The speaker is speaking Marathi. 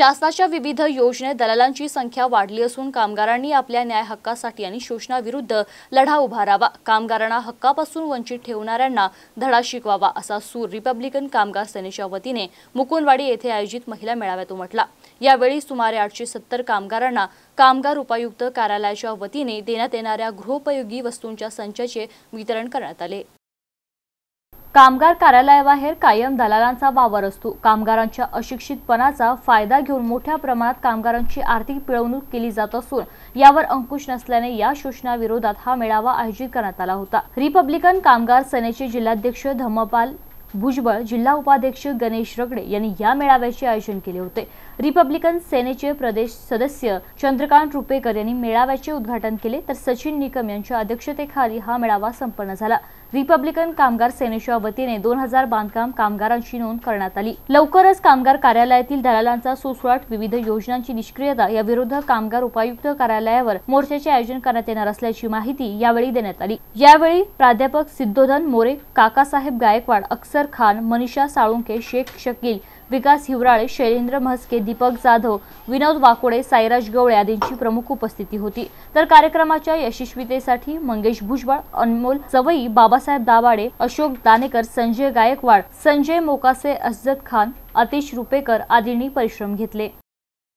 शासनाच्या विविध योजनेत दलालांची संख्या वाढली असून कामगारांनी आपल्या न्याय हक्कासाठी आणि शोषणाविरुद्ध लढा उभारावा कामगारांना हक्कापासून वंचित ठेवणाऱ्यांना धडा शिकवावा असा सूर रिपब्लिकन कामगार सेनेच्या वतीने मुकुंदवाडी येथे आयोजित महिला मेळाव्यात उमटला यावेळी सुमारे आठशे सत्तर कामगारांना कामगार उपायुक्त कार्यालयाच्या वतीने देण्यात येणाऱ्या गृहोपयोगी वस्तूंच्या संचाचे वितरण करण्यात आले कामगार कार्यालयाबाहेर कायम दलालांचा वावर असतो कामगारांच्या अशिक्षितपणाचा फायदा घेऊन मोठ्या प्रमाणात कामगारांची आर्थिक पिळवणूक केली जात असून यावर अंकुश नसल्याने या शोषणाविरोधात हा मेळावा आयोजित करण्यात आला होता रिपब्लिकन कामगार सेनेचे जिल्हाध्यक्ष धम्मपाल भुजबळ जिल्हा उपाध्यक्ष गणेश रगडे यांनी या मेळाव्याचे आयोजन केले होते रिपब्लिकन सेनेचे प्रदेश सदस्य चंद्रकांत रुपेकर यांनी मेळाव्याचे उद्घाटन केले तर सचिन निकम यांच्या अध्यक्षतेखाली हा मेळावा संपन्न झाला रिपब्लिकन कामगार सेनेच्या वतीने दोन हजार बांधकाम कामगारांची नोंद करण्यात आली लवकरच कामगार कार्यालयातील दलालांचा सुसवाट विविध योजनांची निष्क्रियता या विरुद्ध कामगार उपायुक्त कार्यालयावर मोर्चाचे आयोजन करण्यात येणार असल्याची माहिती यावेळी देण्यात आली यावेळी प्राध्यापक सिद्धोधन मोरे काकासाहेब गायकवाड अक्षर अख्तर खान मनीषा साळुंके शेख शकील विकास हिवराळे शैलेंद्र म्हस्के दीपक जाधव विनोद वाकोडे साईराज गवळे आदींची प्रमुख उपस्थिती होती तर कार्यक्रमाच्या यशस्वीतेसाठी मंगेश भुजबळ अनमोल सवई बाबासाहेब दाबाडे अशोक दानेकर संजय गायकवाड संजय मोकासे असजत खान अतिश रुपेकर आदींनी परिश्रम घेतले